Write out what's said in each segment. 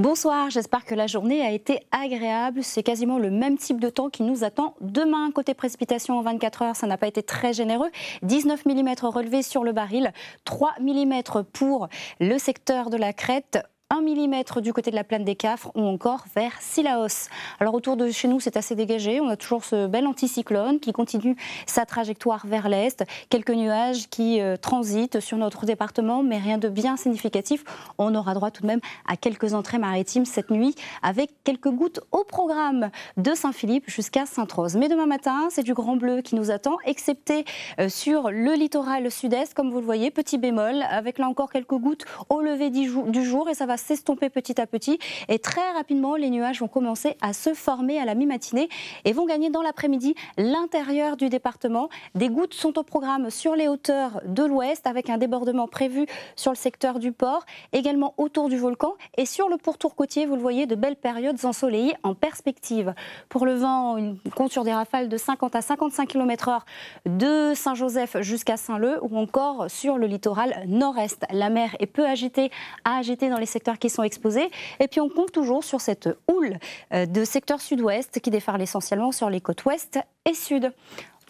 Bonsoir, j'espère que la journée a été agréable. C'est quasiment le même type de temps qui nous attend demain. Côté précipitation en 24 heures, ça n'a pas été très généreux. 19 mm relevés sur le baril, 3 mm pour le secteur de la crête. 1 mm du côté de la plaine des Cafres ou encore vers Sillaos. Alors autour de chez nous, c'est assez dégagé. On a toujours ce bel anticyclone qui continue sa trajectoire vers l'est. Quelques nuages qui euh, transitent sur notre département, mais rien de bien significatif. On aura droit tout de même à quelques entrées maritimes cette nuit avec quelques gouttes au programme de Saint-Philippe jusqu'à Sainte-Rose. Mais demain matin, c'est du grand bleu qui nous attend, excepté euh, sur le littoral sud-est, comme vous le voyez, petit bémol, avec là encore quelques gouttes au lever du jour et ça va s'estomper petit à petit et très rapidement les nuages vont commencer à se former à la mi-matinée et vont gagner dans l'après-midi l'intérieur du département. Des gouttes sont au programme sur les hauteurs de l'ouest avec un débordement prévu sur le secteur du port, également autour du volcan et sur le pourtour côtier, vous le voyez, de belles périodes ensoleillées en perspective. Pour le vent, une compte sur des rafales de 50 à 55 km/h de Saint-Joseph jusqu'à Saint-Leu ou encore sur le littoral nord-est. La mer est peu agitée à agiter dans les secteurs qui sont exposés. Et puis on compte toujours sur cette houle euh, de secteur sud-ouest qui déferle essentiellement sur les côtes ouest et sud.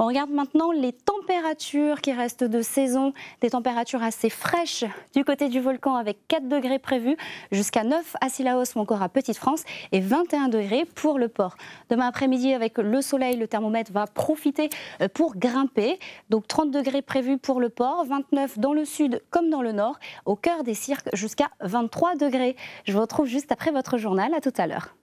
On regarde maintenant les températures qui restent de saison, des températures assez fraîches du côté du volcan avec 4 degrés prévus, jusqu'à 9 à Sillaos ou encore à Petite-France et 21 degrés pour le port. Demain après-midi, avec le soleil, le thermomètre va profiter euh, pour grimper. Donc 30 degrés prévus pour le port, 29 dans le sud comme dans le nord, au cœur des cirques jusqu'à 23 degrés. Je vous retrouve juste après votre journal. À tout à l'heure.